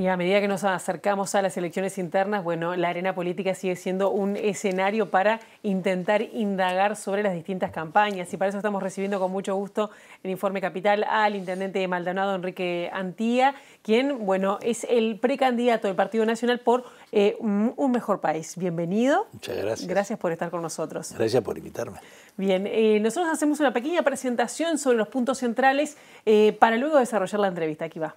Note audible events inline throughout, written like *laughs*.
Y a medida que nos acercamos a las elecciones internas, bueno, la arena política sigue siendo un escenario para intentar indagar sobre las distintas campañas. Y para eso estamos recibiendo con mucho gusto el Informe Capital al intendente de Maldonado, Enrique Antía, quien, bueno, es el precandidato del Partido Nacional por eh, un mejor país. Bienvenido. Muchas gracias. Gracias por estar con nosotros. Gracias por invitarme. Bien, eh, nosotros hacemos una pequeña presentación sobre los puntos centrales eh, para luego desarrollar la entrevista. Aquí va.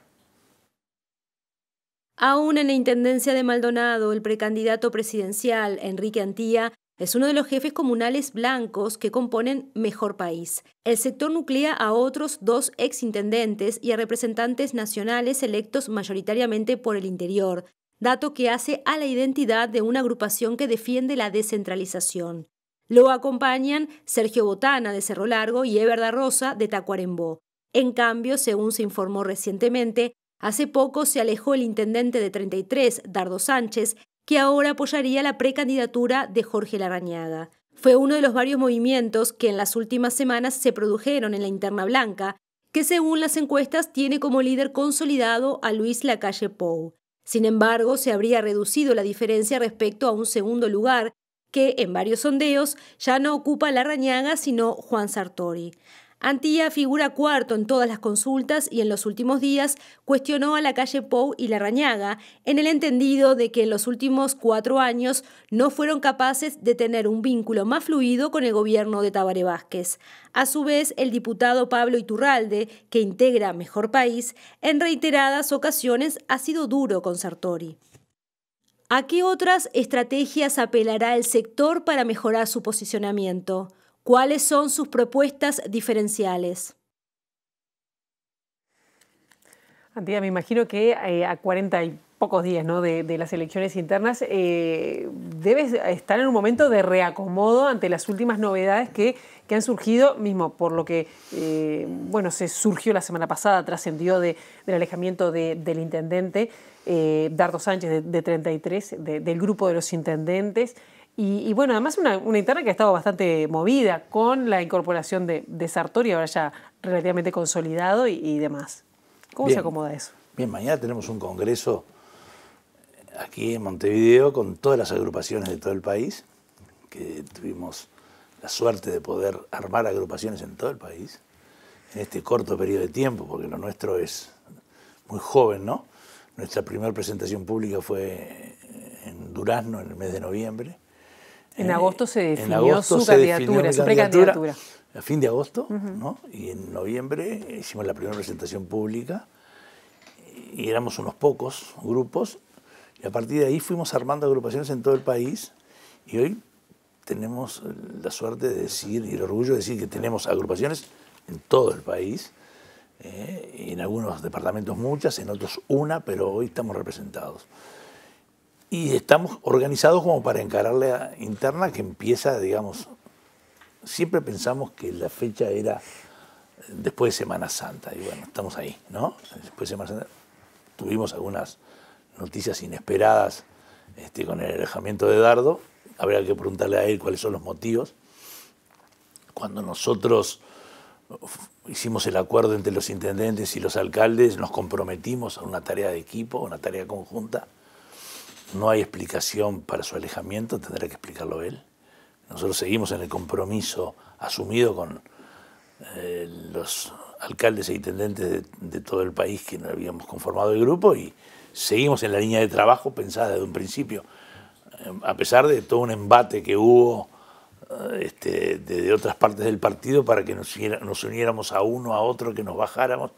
Aún en la Intendencia de Maldonado, el precandidato presidencial, Enrique Antía, es uno de los jefes comunales blancos que componen Mejor País. El sector nuclea a otros dos exintendentes y a representantes nacionales electos mayoritariamente por el interior, dato que hace a la identidad de una agrupación que defiende la descentralización. Lo acompañan Sergio Botana de Cerro Largo y Eberda Rosa de Tacuarembó. En cambio, según se informó recientemente, Hace poco se alejó el intendente de 33, Dardo Sánchez, que ahora apoyaría la precandidatura de Jorge Larañaga. Fue uno de los varios movimientos que en las últimas semanas se produjeron en la interna blanca, que según las encuestas tiene como líder consolidado a Luis Lacalle Pou. Sin embargo, se habría reducido la diferencia respecto a un segundo lugar, que en varios sondeos ya no ocupa Larañaga sino Juan Sartori. Antía figura cuarto en todas las consultas y en los últimos días cuestionó a la calle Pou y La Rañaga en el entendido de que en los últimos cuatro años no fueron capaces de tener un vínculo más fluido con el gobierno de Tabaré Vázquez. A su vez, el diputado Pablo Iturralde, que integra Mejor País, en reiteradas ocasiones ha sido duro con Sartori. ¿A qué otras estrategias apelará el sector para mejorar su posicionamiento? ¿Cuáles son sus propuestas diferenciales? Antía, me imagino que eh, a 40 y pocos días de, las elecciones internas, eh, debes estar en un momento de reacomodo ante las últimas novedades que, han surgido, mismo por lo que eh, bueno, se surgió la semana pasada, trascendió del alejamiento del intendente Dardo Sánchez de, 33, del grupo de los intendentes. Y, bueno, además una, interna que ha estado bastante movida con la incorporación de, Sartori, ahora ya relativamente consolidado y, demás. ¿Cómo se acomoda eso? Bien, mañana tenemos un congreso aquí en Montevideo con todas las agrupaciones de todo el país, que tuvimos la suerte de poder armar agrupaciones en todo el país, en este corto periodo de tiempo, porque lo nuestro es muy joven, ¿no? Nuestra primera presentación pública fue en Durazno en el mes de noviembre en agosto se definió su candidatura, su precandidatura. A fin de agosto, ¿no? Y en noviembre hicimos la primera presentación pública y éramos unos pocos grupos. Y a partir de ahí fuimos armando agrupaciones en todo el país y hoy tenemos la suerte de decir y el orgullo de decir que tenemos agrupaciones en todo el país. ¿eh? en algunos departamentos muchas, en otros una, pero hoy estamos representados y estamos organizados como para encarar la interna que empieza, digamos, siempre pensamos que la fecha era después de Semana Santa, y bueno, estamos ahí, ¿no? Después de Semana Santa tuvimos algunas noticias inesperadas este, con el alejamiento de Dardo, habría que preguntarle a él cuáles son los motivos. Cuando nosotros hicimos el acuerdo entre los intendentes y los alcaldes, nos comprometimos a una tarea de equipo, una tarea conjunta, no hay explicación para su alejamiento, tendrá que explicarlo él. Nosotros seguimos en el compromiso asumido con eh, los alcaldes e intendentes de, todo el país que habíamos conformado el grupo y seguimos en la línea de trabajo pensada desde un principio, eh, a pesar de todo un embate que hubo eh, este, desde de, otras partes del partido para que nos, nos uniéramos a uno, a otro, que nos bajáramos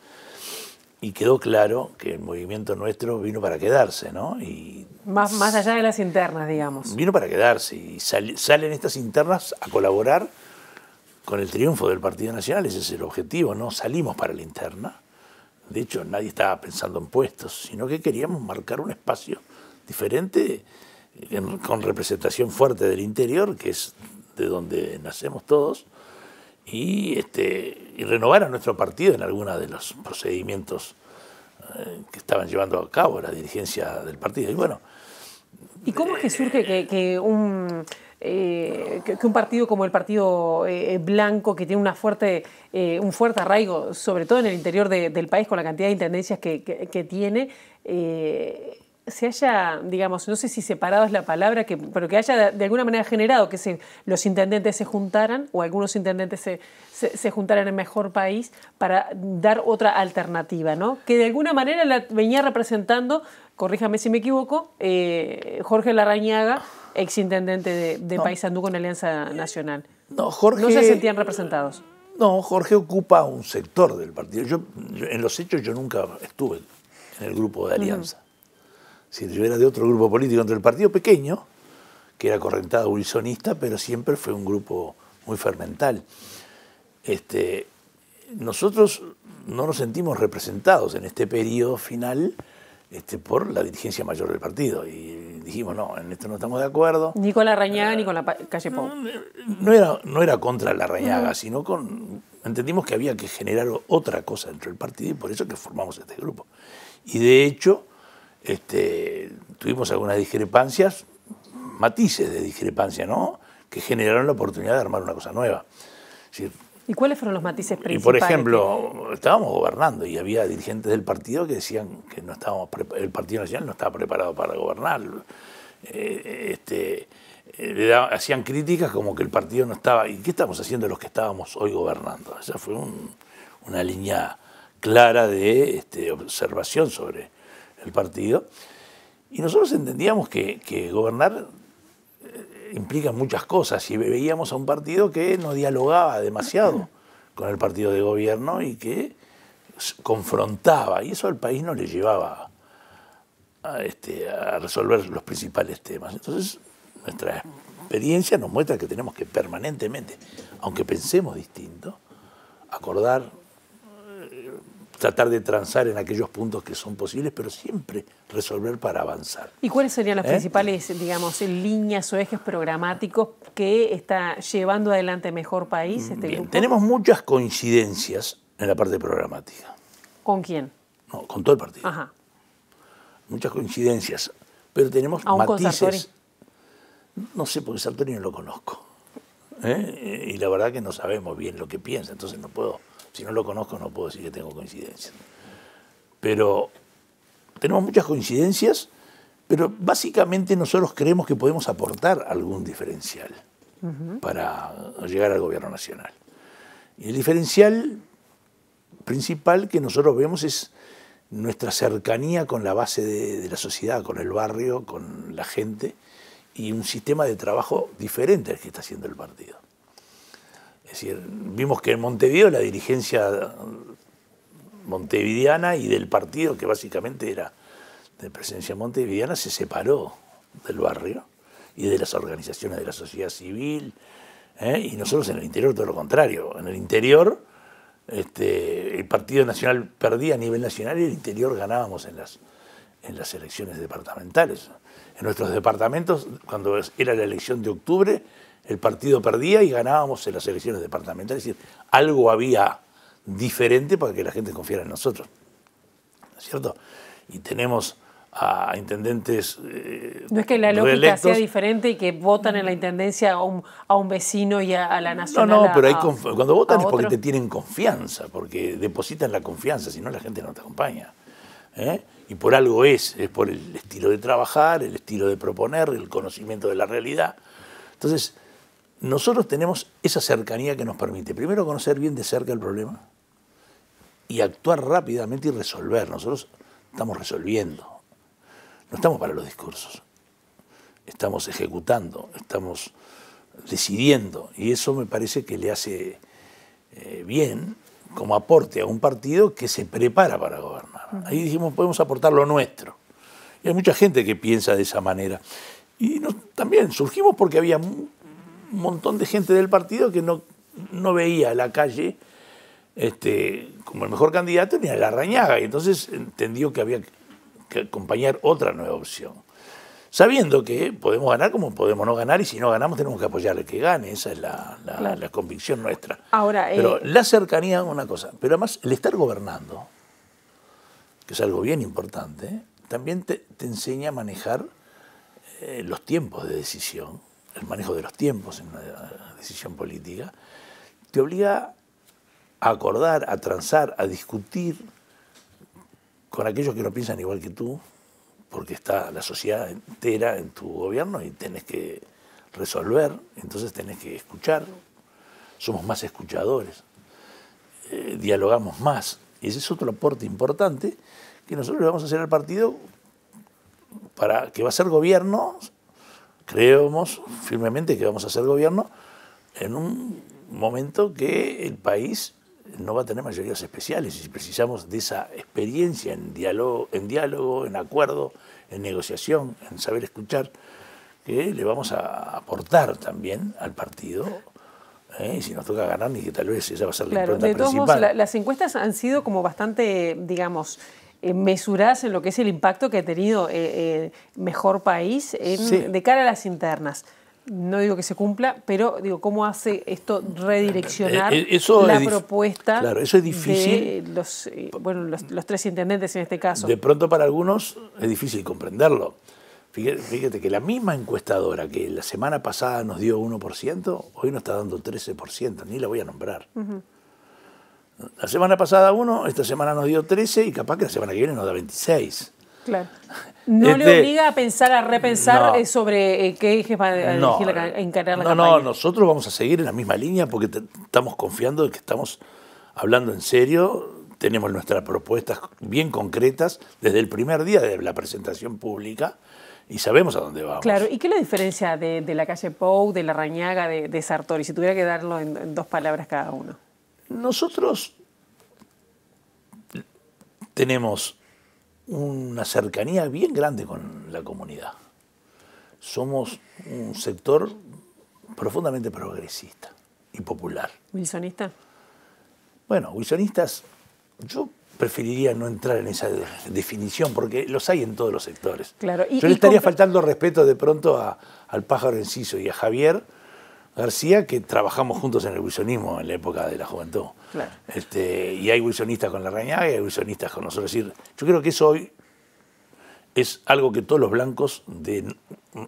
y quedó claro que el movimiento nuestro vino para quedarse, ¿no? Y más, más allá de las internas, digamos. Vino para quedarse y salen estas internas a colaborar con el triunfo del Partido Nacional, ese es el objetivo, no salimos para la interna. De hecho, nadie estaba pensando en puestos, sino que queríamos marcar un espacio diferente con representación fuerte del interior, que es de donde nacemos todos, y, este, y renovar a nuestro partido en algunos de los procedimientos eh, que estaban llevando a cabo la dirigencia del partido. Y bueno. ¿Y cómo es que eh, surge que, un, eh, un partido como el Partido Blanco, que tiene una fuerte, un fuerte arraigo, sobre todo en el interior del país, con la cantidad de intendencias que, que tiene, se haya, digamos, no sé si separado es la palabra, que, pero que haya de alguna manera generado que los intendentes se juntaran o algunos intendentes se, se, juntaran en mejor país para dar otra alternativa, ¿no? Que de alguna manera venía representando, corríjame si me equivoco, eh, Jorge Larrañaga, exintendente de, de país con Alianza Nacional. No, Jorge. No se sentían representados. No, Jorge ocupa un sector del partido. Yo, en los hechos yo nunca estuve en el grupo de Alianza. Si yo era de otro grupo político entre el partido pequeño, que era correntado wilsonista, pero siempre fue un grupo muy fermental. Este, nosotros no nos sentimos representados en este periodo final este, por la dirigencia mayor del partido. Y dijimos, no, en esto no estamos de acuerdo. Ni con la Rañaga eh, ni con la calle No, era, no era contra la Rañaga, sino con. Entendimos que había que generar otra cosa dentro del partido y por eso que formamos este grupo. Y de hecho este, tuvimos algunas discrepancias, matices de discrepancia, ¿no? Que generaron la oportunidad de armar una cosa nueva. ¿Y cuáles fueron los matices principales? Y por ejemplo, estábamos gobernando y había dirigentes del partido que decían que no estábamos el Partido Nacional no estaba preparado para gobernar. Eh, este, eh, hacían críticas como que el partido no estaba. ¿Y qué estamos haciendo los que estábamos hoy gobernando? Esa fue una línea clara de este, observación sobre partido. Y nosotros entendíamos que, gobernar eh, implica muchas cosas y veíamos a un partido que no dialogaba demasiado *clears throat* con el partido de gobierno y que confrontaba y eso al país no le llevaba este, a resolver los principales temas. Entonces nuestra experiencia nos muestra que tenemos que permanentemente, aunque pensemos distinto, acordar, tratar de transar en aquellos puntos que son posibles, pero siempre resolver para avanzar. ¿Y cuáles serían las ¿Eh? principales, digamos, líneas o ejes programáticos que está llevando adelante Mejor País este grupo? Tenemos muchas coincidencias en la parte programática. ¿Con quién? No, con todo el partido. Muchas coincidencias, pero tenemos matices. Con No sé, porque Sartori no lo conozco. ¿eh? Y la verdad que no sabemos bien lo que piensa, entonces no puedo si no lo conozco no puedo decir que tengo coincidencias. Pero tenemos muchas coincidencias, pero básicamente nosotros creemos que podemos aportar algún diferencial para llegar al gobierno nacional. Y el diferencial principal que nosotros vemos es nuestra cercanía con la base de, la sociedad, con el barrio, con la gente y un sistema de trabajo diferente al que está haciendo el partido. Es decir, vimos que en Montevideo la dirigencia montevideana y del partido, que básicamente era de presencia montevideana, se separó del barrio y de las organizaciones de la sociedad civil. ¿eh? Y nosotros en el interior todo lo contrario. En el interior este, el Partido Nacional perdía a nivel nacional y el interior ganábamos en las, en las elecciones departamentales. En nuestros departamentos, cuando era la elección de octubre, el partido perdía y ganábamos en las elecciones departamentales. Es decir, algo había diferente para que la gente confiara en nosotros. ¿No es cierto? Y tenemos a intendentes. Eh, no es que la lógica sea diferente y que votan en la intendencia a un, vecino y a, la nación. No, no, pero cuando votan es porque te tienen confianza, porque depositan la confianza, si no la gente no te acompaña. ¿eh? Y por algo es, es por el estilo de trabajar, el estilo de proponer, el conocimiento de la realidad. Entonces, nosotros tenemos esa cercanía que nos permite, primero, conocer bien de cerca el problema y actuar rápidamente y resolver. Nosotros estamos resolviendo, no estamos para los discursos, estamos ejecutando, estamos decidiendo y eso me parece que le hace eh, bien como aporte a un partido que se prepara para gobernar. Ahí dijimos, podemos aportar lo nuestro. Y hay mucha gente que piensa de esa manera. Y también surgimos porque había montón de gente del partido que no, no veía la calle este, como el mejor candidato ni a la rañaga. Y entonces entendió que había que acompañar otra nueva opción. Sabiendo que podemos ganar como podemos no ganar y si no ganamos tenemos que apoyar al que gane, esa es la, la, la convicción nuestra. Ahora, Pero eh, la cercanía es una cosa, pero además el estar gobernando, que es algo bien importante, también te, enseña a manejar eh, los tiempos de decisión el manejo de los tiempos en una eh, decisión política, te obliga a acordar, a transar, a discutir con aquellos que no piensan igual que tú, porque está la sociedad entera en tu gobierno y tenés que resolver, entonces tenés que escuchar, somos más escuchadores, eh, dialogamos más. Y ese es otro aporte importante que nosotros le vamos a hacer al partido para que va a ser gobierno creemos firmemente que vamos a hacer gobierno en un momento que el país no va a tener mayorías especiales y si precisamos de esa experiencia en diálogo, en diálogo, en acuerdo, en negociación, en saber escuchar, que le vamos a aportar también al partido. ¿eh? Y si nos toca ganar, ni que tal vez esa va a ser la claro, de todos principal. las encuestas han sido como bastante, digamos, eh, mesurás en lo que es el impacto que ha tenido eh, eh, Mejor País de cara a las internas no digo que se cumpla, pero digo, ¿cómo hace esto redireccionar la propuesta eso es difícil. de los, los, tres intendentes en este caso? De pronto para algunos es difícil comprenderlo. Fíjate, que la misma encuestadora que la semana pasada nos dio 1%, hoy nos está dando 13%, ni la voy a nombrar. La semana pasada uno, esta semana nos dio 13 y capaz que la semana que viene nos da 26. Claro. *laughs* No le este, obliga a pensar, a repensar eh, sobre eh, qué ejes va a, no, la, no, campaña. No, nosotros vamos a seguir en la misma línea porque estamos confiando de que estamos hablando en serio, tenemos nuestras propuestas bien concretas desde el primer día de la presentación pública y sabemos a dónde vamos. Claro, ¿y qué es la diferencia de, la calle Pou, de la Rañaga, de, Sartori? Si tuviera que darlo en dos palabras cada uno. Nosotros tenemos una cercanía bien grande con la comunidad. Somos un sector profundamente progresista y popular. ¿Wilsonista? Bueno, wilsonistas, yo preferiría no entrar en esa definición, porque los hay en todos los sectores. Claro. Yo le estaría faltando respeto de pronto al pájaro Enciso y a Javier, García, que trabajamos juntos en el wilsonismo en la época de la juventud. Este, y hay wilsonistas con la Reina, y hay wilsonistas con nosotros. decir, yo creo que eso hoy es algo que todos los blancos de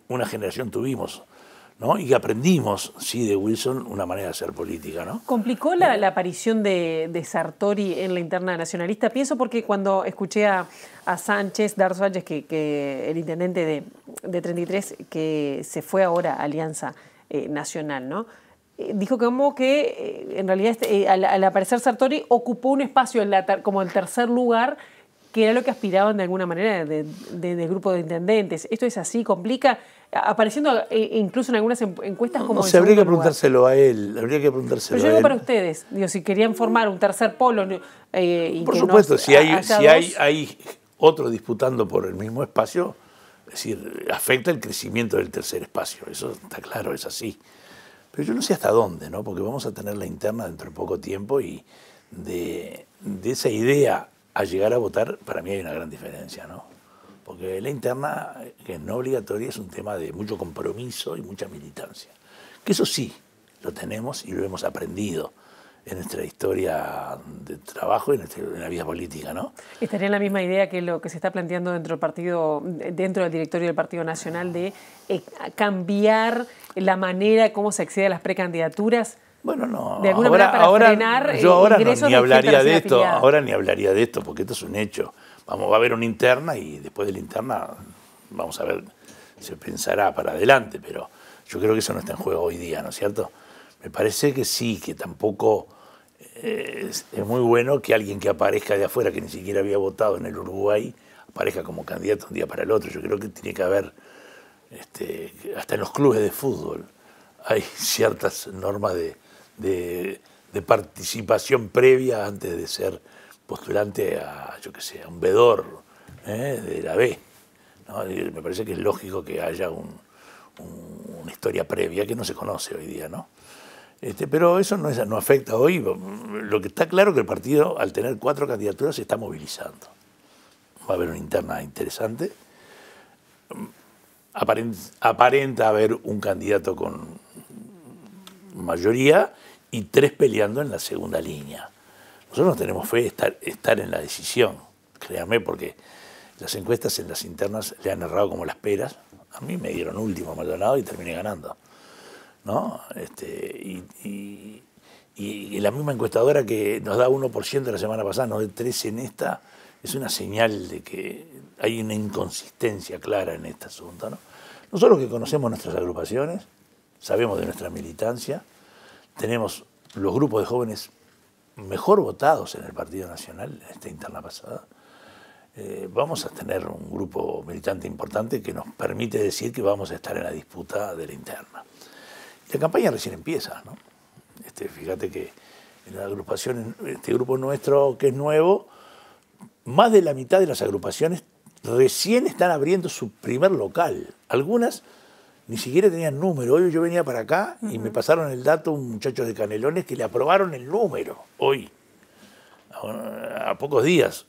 una generación tuvimos. ¿no? Y que aprendimos, sí, de Wilson, una manera de hacer política, ¿no? ¿Complicó la, aparición de, Sartori en la interna nacionalista? Pienso porque cuando escuché a, Sánchez, Dar Sánchez, que, el intendente de, de, 33, que se fue ahora a Alianza, eh, nacional, ¿no? Eh, dijo como que eh, en realidad este, al, aparecer Sartori ocupó un espacio en la como el tercer lugar que era lo que aspiraban de alguna manera del grupo de intendentes. Esto es así, complica, apareciendo incluso en algunas encuestas como... se habría que preguntárselo a él, habría que preguntárselo Pero yo digo para ustedes, digo, si querían formar un tercer polo... y por supuesto, si, hay, si hay, hay otro disputando por el mismo espacio, es decir, afecta el crecimiento del tercer espacio, eso está claro, es así. Pero yo no sé hasta dónde, Porque vamos a tener la interna dentro de poco tiempo y de, esa idea a llegar a votar, para mí hay una gran diferencia, ¿no? Porque la interna, que es no obligatoria, es un tema de mucho compromiso y mucha militancia. Que eso sí, lo tenemos y lo hemos aprendido en nuestra historia de trabajo y en, la vida política. ¿no? ¿Estaría en la misma idea que lo que se está planteando dentro del, partido, dentro del directorio del Partido Nacional de eh, cambiar la manera cómo se accede a las precandidaturas? Bueno, no. De alguna manera para eh, yo ahora ni hablaría de esto, ahora ni hablaría de esto, porque esto es un hecho. Vamos, va a haber una interna y después de la interna, vamos a ver, se pensará para adelante, pero yo creo que eso no está en juego hoy día, ¿no es cierto? Me parece que sí, que tampoco es, muy bueno que alguien que aparezca de afuera, que ni siquiera había votado en el Uruguay, aparezca como candidato un día para el otro. Yo creo que tiene que haber, este, hasta en los clubes de fútbol, hay ciertas normas de, participación previa antes de ser postulante a, yo qué sé, a un vedor ¿eh? de la B. Me parece que es lógico que haya una historia previa que no se conoce hoy día, ¿no? Este, pero eso no, afecta hoy. Lo que está claro es que el partido, al tener cuatro candidaturas, se está movilizando. Va a haber una interna interesante. Aparenta, haber un candidato con mayoría y tres peleando en la segunda línea. Nosotros no tenemos fe de estar, en la decisión, créanme, porque las encuestas en las internas le han narrado como las peras. A mí me dieron último Maldonado y terminé ganando. Este, y, la misma encuestadora que nos da 1% la semana pasada, nos da 13 en esta, es una señal de que hay una inconsistencia clara en este asunto. ¿no? Nosotros que conocemos nuestras agrupaciones, sabemos de nuestra militancia, tenemos los grupos de jóvenes mejor votados en el Partido Nacional en esta interna pasada, eh, vamos a tener un grupo militante importante que nos permite decir que vamos a estar en la disputa de la interna. La campaña recién empieza, ¿no? Este, fíjate que en la agrupación, este grupo nuestro que es nuevo, más de la mitad de las agrupaciones recién están abriendo su primer local. Algunas ni siquiera tenían número. Hoy yo venía para acá y me pasaron el dato un muchacho de Canelones que le aprobaron el número hoy, a, pocos días.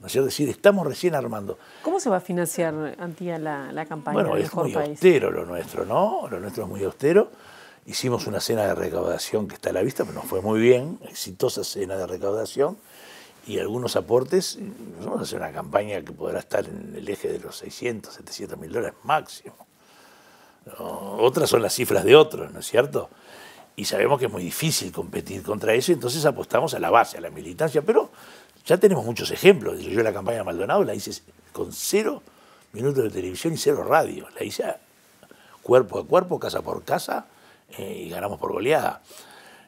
¿No es decir, estamos recién armando. ¿Cómo se va a financiar, Antía, la, campaña? Bueno, es muy austero lo nuestro, ¿no? Lo nuestro es muy austero. Hicimos una cena de recaudación que está a la vista, pero nos fue muy bien, exitosa cena de recaudación y algunos aportes. Vamos a hacer una campaña que podrá estar en el eje de los 600, 700 mil dólares máximo. Otras son las cifras de otros, ¿no es cierto? Y sabemos que es muy difícil competir contra eso, entonces apostamos a la base, a la militancia, pero ya tenemos muchos ejemplos. Yo la campaña de Maldonado la hice con cero minutos de televisión y cero radio. La hice cuerpo a cuerpo, casa por casa, eh, y ganamos por goleada.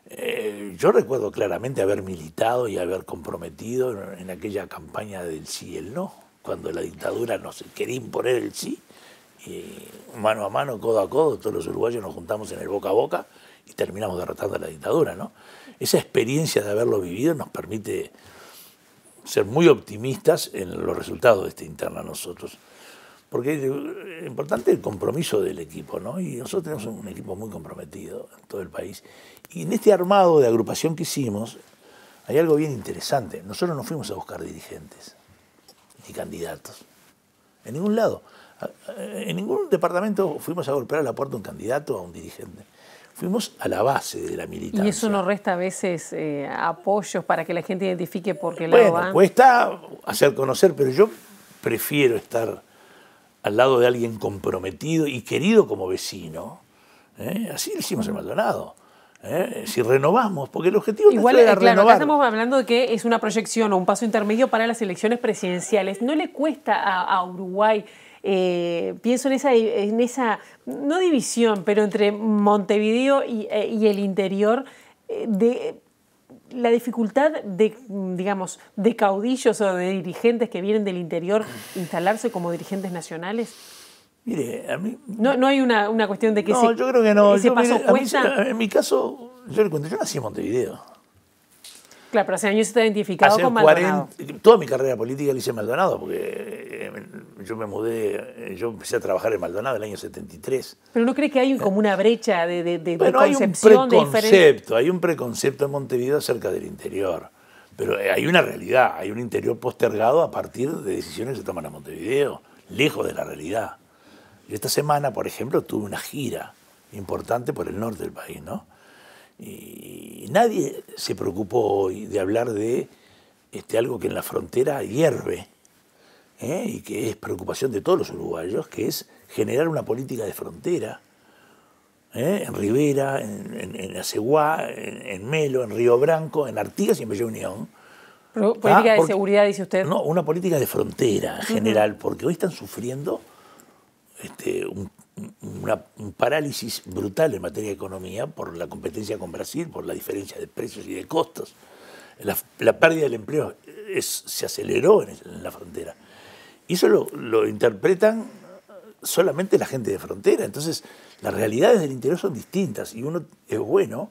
Eh, yo recuerdo claramente haber militado y haber comprometido en, aquella campaña del sí y el no, cuando la dictadura nos quería imponer el sí, y mano a mano, codo a codo, todos los uruguayos nos juntamos en el boca a boca y terminamos derrotando a la dictadura. Esa experiencia de haberlo vivido nos permite ser muy optimistas en los resultados de esta interna nosotros. Porque es eh, importante el compromiso del equipo, ¿no? Y nosotros tenemos un equipo muy comprometido en todo el país. Y en este armado de agrupación que hicimos, hay algo bien interesante. Nosotros no fuimos a buscar dirigentes ni candidatos. En ningún lado. En ningún departamento fuimos a golpear a la puerta a un candidato o a un dirigente. Fuimos a la base de la militancia. Y eso nos resta a veces eh, apoyos para que la gente identifique por qué lo va. Pues está hacer conocer, pero yo prefiero estar al lado de alguien comprometido y querido como vecino. ¿eh? Así lo hicimos en mm. Maldonado. ¿eh? Si renovamos, porque el objetivo Igual, es eh, claro, estamos hablando de que es una proyección o un paso intermedio para las elecciones presidenciales. ¿No le cuesta a, Uruguay? pienso en esa, en esa, no división, pero entre Montevideo y, y el interior, de la dificultad de, digamos, de caudillos o de dirigentes que vienen del interior instalarse como dirigentes nacionales? Mire, a mí... No, no hay una, cuestión de que... No, yo creo que no. en mi caso, yo le cuento, yo nací en Montevideo. Claro, pero hace años está identificado con Maldonado. toda mi carrera política la hice en Maldonado, porque eh, yo me mudé, eh, yo empecé a trabajar en Maldonado en el año 73. Pero ¿no cree que hay como una brecha de, de, concepción hay un preconcepto, hay un preconcepto en Montevideo acerca del interior. Pero eh, hay una realidad, hay un interior postergado a partir de decisiones que se toman en Montevideo, lejos de la realidad. esta semana, por ejemplo, tuve una gira importante por el norte del país, ¿no? Y nadie se preocupó hoy de hablar de este, algo que en la frontera hierve ¿eh? y que es preocupación de todos los uruguayos, que es generar una política de frontera. ¿eh? En Rivera, en, en, en Aceguá, en, Melo, en Río Branco, en Artigas y en Bella Unión. ¿Ah? política de seguridad, dice usted. No, una política de frontera general, porque hoy están sufriendo este, un, una, un parálisis brutal en materia de economía por la competencia con Brasil, por la diferencia de precios y de costos. La, pérdida del empleo se aceleró en, la frontera. Y eso lo, lo interpretan solamente la gente de frontera. Entonces, las realidades del interior son distintas y uno es bueno.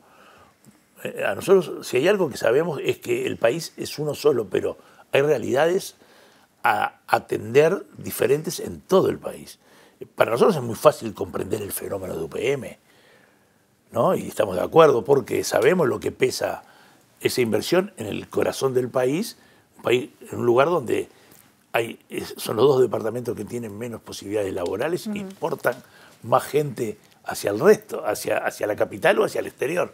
Eh, a nosotros, si hay algo que sabemos, es que el país es uno solo, pero hay realidades a atender diferentes en todo el país para nosotros es muy fácil comprender el fenómeno de UPM, ¿no? Y estamos de acuerdo porque sabemos lo que pesa esa inversión en el corazón del país, un, país, en un lugar donde hay, son los dos departamentos que tienen menos posibilidades laborales y importan más gente hacia el resto, hacia, hacia la capital o hacia el exterior.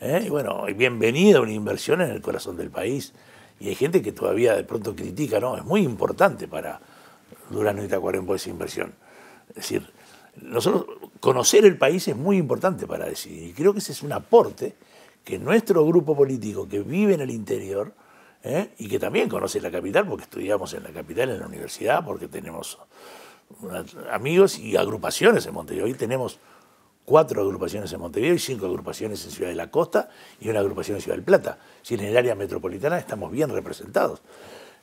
¿eh? Y bueno, bienvenida una inversión en el corazón del país. Y hay gente que todavía de pronto critica, no, es muy importante para Durán y Tacuarembó esa inversión. Es decir, nosotros conocer el país es muy importante para decidir y creo que ese es un aporte que nuestro grupo político que vive en el interior ¿eh? y que también conoce la capital porque estudiamos en la capital, en la universidad, porque tenemos amigos y agrupaciones en Montevideo. Hoy tenemos cuatro agrupaciones en Montevideo y cinco agrupaciones en Ciudad de la Costa y una agrupación en Ciudad del Plata. Si en el área metropolitana estamos bien representados.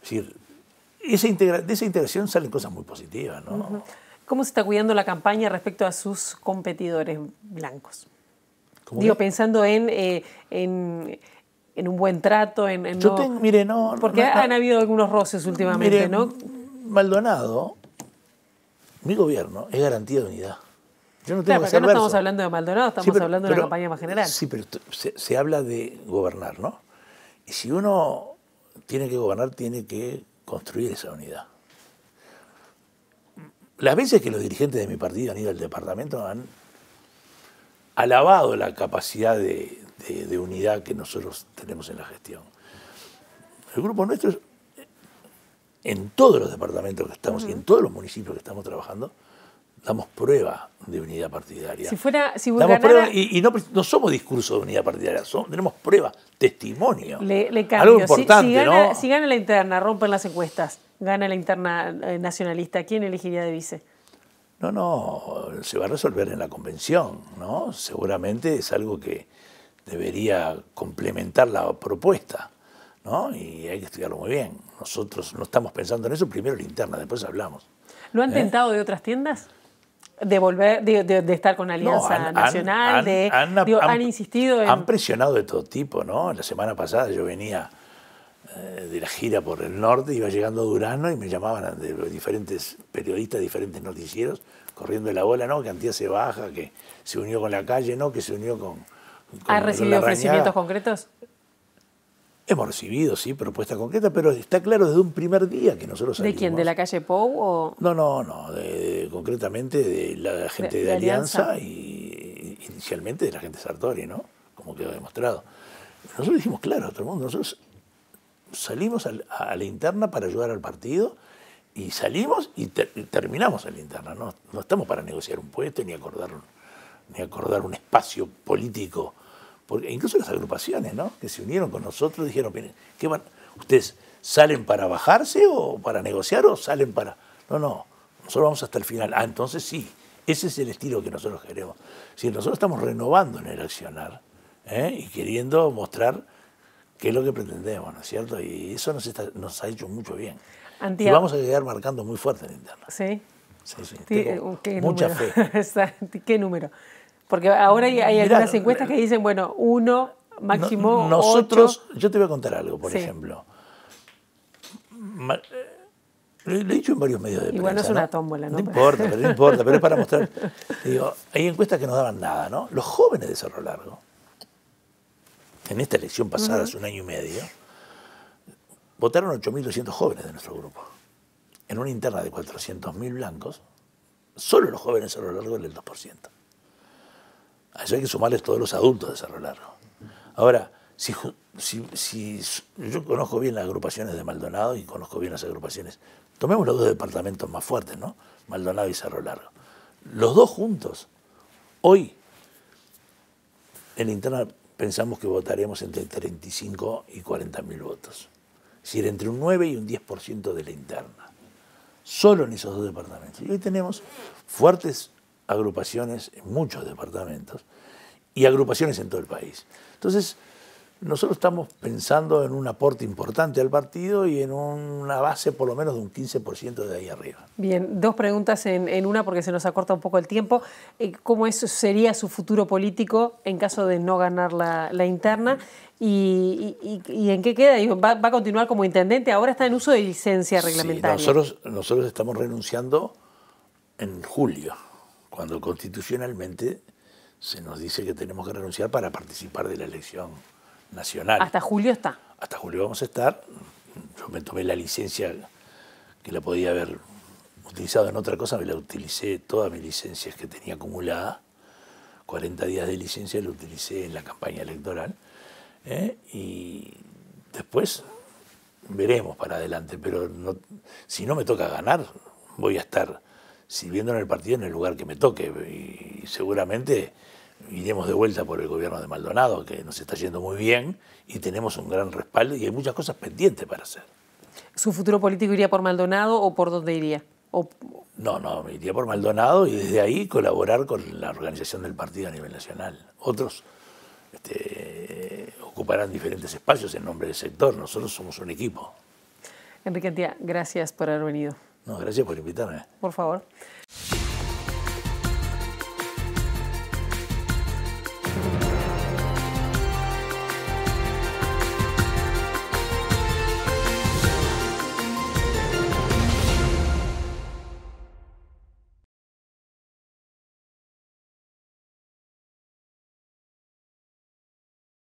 Es decir, esa de esa integración salen cosas muy positivas, ¿no? ¿Cómo se está cuidando la campaña respecto a sus competidores blancos? Digo, pensando eh, en, en, un buen trato, en... en Yo mire, no... Porque han habido algunos roces últimamente, ¿no? Maldonado, mi gobierno, es garantía de unidad. Yo no tengo claro, no estamos hablando de Maldonado, estamos hablando de una campaña más general. Sí, pero se, habla de gobernar, ¿no? Y si uno tiene que gobernar, tiene que construir esa unidad las veces que los dirigentes de mi partido han ido al departamento han alabado la capacidad de, unidad que nosotros tenemos en la gestión. El grupo nuestro en todos los departamentos que estamos y en todos los municipios que estamos trabajando, damos prueba de unidad partidaria. Si fuera, si damos y, no, somos discurso de unidad partidaria, tenemos prueba testimonio. Le, le algo importante, si, gana, la interna, rompen las encuestas, gana la interna eh, nacionalista, ¿quién elegiría de vice? No, no, se va a resolver en la convención, ¿no? Seguramente es algo que debería complementar la propuesta, ¿no? Y hay que estudiarlo muy bien. Nosotros no estamos pensando en eso, primero la interna, después hablamos. ¿Lo han ¿Eh? tentado de otras tiendas? de volver, de, estar con Alianza Nacional, han, de, han, insistido en... Han presionado de todo tipo, ¿no? La semana pasada yo venía eh, de la gira por el norte, iba llegando Durano y me llamaban de los diferentes periodistas, diferentes noticieros, corriendo la bola, ¿no? Que Antía se baja, que se unió con la calle, ¿no? Que se unió con... con recibido ofrecimientos concretos? Hemos recibido, sí, propuestas concretas, pero está claro desde un primer día que nosotros salimos. ¿De quién? ¿De la calle Pou? O... No, no, no, concretamente de la gente de, Alianza, y inicialmente de la gente Sartori, ¿no? Como quedó demostrado. Nosotros dijimos, claro, todo el mundo, nosotros salimos a, la interna para ayudar al partido y salimos y, terminamos a la interna, ¿no? No estamos para negociar un puesto ni acordar, ni acordar un espacio político porque incluso las agrupaciones, ¿no? Que se unieron con nosotros, dijeron, miren, ¿qué van? ¿Ustedes salen para bajarse o para negociar o salen para...? No, no, nosotros vamos hasta el final. Ah, entonces sí, ese es el estilo que nosotros queremos. Si nosotros estamos renovando en el accionar ¿eh? y queriendo mostrar qué es lo que pretendemos, ¿no es cierto? Y eso nos, nos ha hecho mucho bien. Y vamos a quedar marcando muy fuerte en interna. Sí. Sí, sí. Uh, mucha número? fe. *laughs* ¿Qué número? Porque ahora hay, algunas encuestas que dicen, bueno, uno, máximo. nosotros, yo te voy a contar algo, por ejemplo. Eh, lo he dicho en varios medios de prensa. Igual no es una tómbola, ¿no? importa, pero no importa, pero es para mostrar. hay encuestas que no daban nada, ¿no? Los jóvenes de Cerro Largo, en esta elección pasada, hace un año y medio, votaron 8.200 jóvenes de nuestro grupo. En una interna de 400.000 blancos, solo los jóvenes de Cerro Largo del 2%. A eso hay que sumarles todos los adultos de Cerro largo. Ahora, si, si, yo conozco bien las agrupaciones de Maldonado y conozco bien las agrupaciones, tomemos los dos departamentos más fuertes, ¿no? Maldonado y Cerro Largo. Los dos juntos, hoy, en interna pensamos que votaremos entre 35 y 40 mil votos. Es decir, entre un 9 y un 10% de la interna. Solo en esos dos departamentos. Y hoy tenemos fuertes agrupaciones en muchos departamentos y agrupaciones en todo el país. Entonces, nosotros estamos pensando en un aporte importante al partido y en una base por lo menos de un 15% de ahí arriba. Bien, dos preguntas en, una porque se nos acorta un poco el tiempo. Eh, ¿Cómo es, sería su futuro político en caso de no ganar la, interna? ¿Y, en qué queda? ¿Va, a continuar como intendente? Ahora está en uso de licencia reglamentaria. nosotros, nosotros estamos renunciando en julio cuando constitucionalmente se nos dice que tenemos que renunciar para participar de la elección nacional. Hasta julio está. Hasta julio vamos a estar. Yo me tomé la licencia que la podía haber utilizado en otra cosa, me la utilicé todas mis licencias que tenía acumulada. 40 días de licencia la utilicé en la campaña electoral. ¿eh? Y después veremos para adelante, pero si no me toca ganar, voy a estar sirviendo en el partido en el lugar que me toque. Y seguramente iremos de vuelta por el gobierno de Maldonado, que nos está yendo muy bien y tenemos un gran respaldo y hay muchas cosas pendientes para hacer. ¿Su futuro político iría por Maldonado o por dónde iría? No, no, iría por Maldonado y desde ahí colaborar con la organización del partido a nivel nacional. Otros este, ocuparán diferentes espacios en nombre del sector, nosotros somos un equipo. Enrique Antía, gracias por haber venido. No, gracias por invitarme. Por favor.